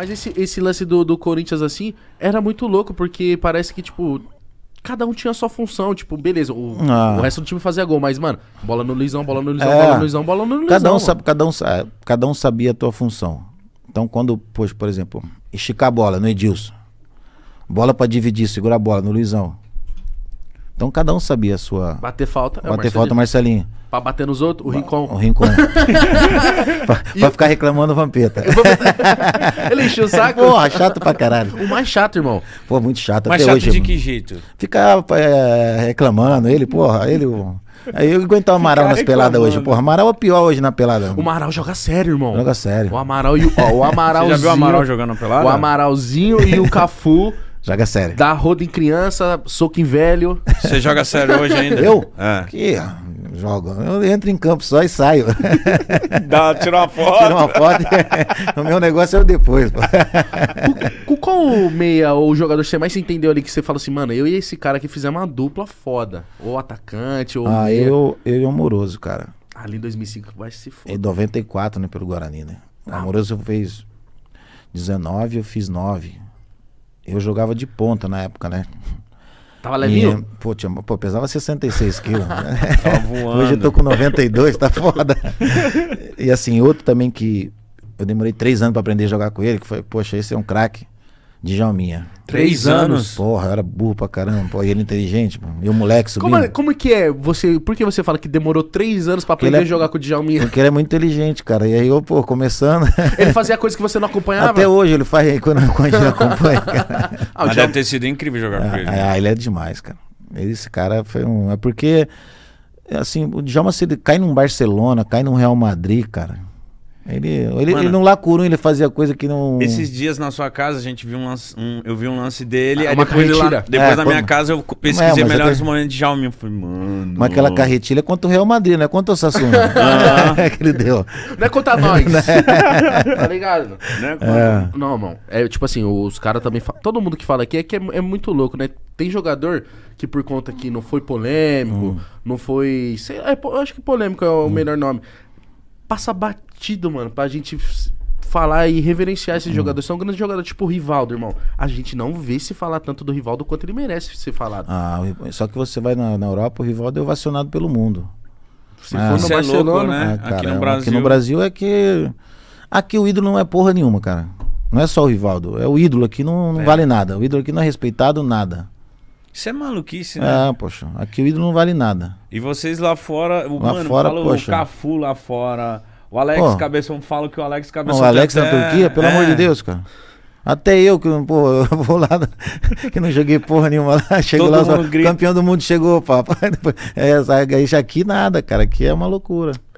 Mas esse, esse lance do, do Corinthians, assim, era muito louco, porque parece que, tipo, cada um tinha a sua função. Tipo, beleza, o, ah. o resto do time fazia gol, mas, mano, bola no Luizão, bola no Luizão, é. bola no Luizão, bola no Luizão. Cada um, sabe, cada, um, cada um sabia a tua função. Então, quando, pois, por exemplo, esticar a bola no Edilson, bola para dividir, segurar a bola no Luizão. Então cada um sabia a sua. Bater falta. É bater é falta, Marcelinho. Pra bater nos outros, o ba Rincon. O Rincon. pra, ficar reclamando o Vampeta. Ele encheu o saco. Porra, chato pra caralho. O mais chato, irmão. Pô, muito chato. Mais até chato hoje, de que jeito? Ficar é, reclamando, ele, porra, ele. Aí eu aguentar o Amaral nas peladas hoje, porra. Amaral é o pior hoje na pelada. O Amaral joga sério, irmão. Joga sério. O Amaral e o. Ó, o Amaralzinho. Você já viu o Amaral jogando pelada? O Amaralzinho e o Cafu. Joga sério. Dá roda em criança, soco em velho. Você joga sério hoje ainda? Eu? É. Que ah, jogo. Eu entro em campo só e saio. Dá, tira uma foto. Tira uma foto. o meu negócio é o depois. Pô. Com, qual meia ou jogador você mais entendeu ali que você fala assim, mano, eu e esse cara aqui fizemos uma dupla foda. Ou atacante, ou. Ah, meia. eu, eu e o é Amoroso, cara. Ali em 2005 vai se foda. Em 94, né, pelo Guarani, né? Ah. O Amoroso fez 19, eu fiz 9. Eu jogava de ponta na época, né? Tava levinho? E, pô, tinha, pô, pesava 66 quilos. Né? Tava voando. Hoje eu tô com 92, tá foda. e assim, outro também que eu demorei três anos para aprender a jogar com ele, que foi, poxa, esse é um craque. Djalminha. Três anos? Porra, eu era burro pra caramba. Porra, ele inteligente, mano. E o moleque subindo. Como, é, como que é? Você, por que você fala que demorou três anos pra aprender é, a jogar com o Djalminha? Porque ele é muito inteligente, cara. E aí eu, pô, começando... Ele fazia coisas que você não acompanhava? Até hoje ele faz quando, quando a gente não acompanha, cara. Ah, Mas deve ter sido incrível jogar com ah, ele. Né? Ah, ele é demais, cara. Esse cara foi um... É porque, assim, o Djalma, se ele cai num Barcelona, cai num Real Madrid, cara ele, ele, Mano, ele não lacurou, ele fazia coisa que não. Esses dias na sua casa a gente viu um lance, um, eu vi um lance dele. Ah, aí depois carretilha. lá, depois é, na como... minha casa eu pesquisei é, melhor os momentos de Jaume. Eu falei, Mano. Mas aquela carretilha é contra o Real Madrid, não é contra o Sassuna. ah. É que ele deu. Não é contra nós. Né? tá ligado? Não, é contra... É. não, mano. É tipo assim, os caras também. Fa... Todo mundo que fala aqui é que é, é, muito louco, né? Tem jogador que por conta que não foi polêmico, hum. não foi. Sei, é eu acho que polêmico é o hum. melhor nome. Passa batido sentido, mano, pra gente falar e reverenciar esses hum. jogadores. São grandes jogadores, tipo o Rivaldo, irmão. A gente não vê se falar tanto do Rivaldo quanto ele merece ser falado. Ah, só que você vai na, na Europa, o Rivaldo é ovacionado pelo mundo. Se ah, for no Barcelona, é louco, né? Ah, cara, aqui no Brasil. Aqui no Brasil é que. Aqui o ídolo não é porra nenhuma, cara. Não é só o Rivaldo. É o ídolo aqui não, não é. vale nada. O ídolo aqui não é respeitado nada. Isso é maluquice, né? Ah, poxa. Aqui o ídolo não vale nada. E vocês lá fora, o lá mano, fora, fala, poxa. o Cafu lá fora. O Alex pô, Cabeção fala que o Alex Cabeção. Não, o Alex até... na Turquia, pelo é. amor de é. Deus, cara. Até eu, que pô, eu vou lá, que não joguei porra nenhuma lá, chego Todo lá, só, campeão do mundo chegou, papai. É, aí já aqui nada, cara, aqui é uma loucura.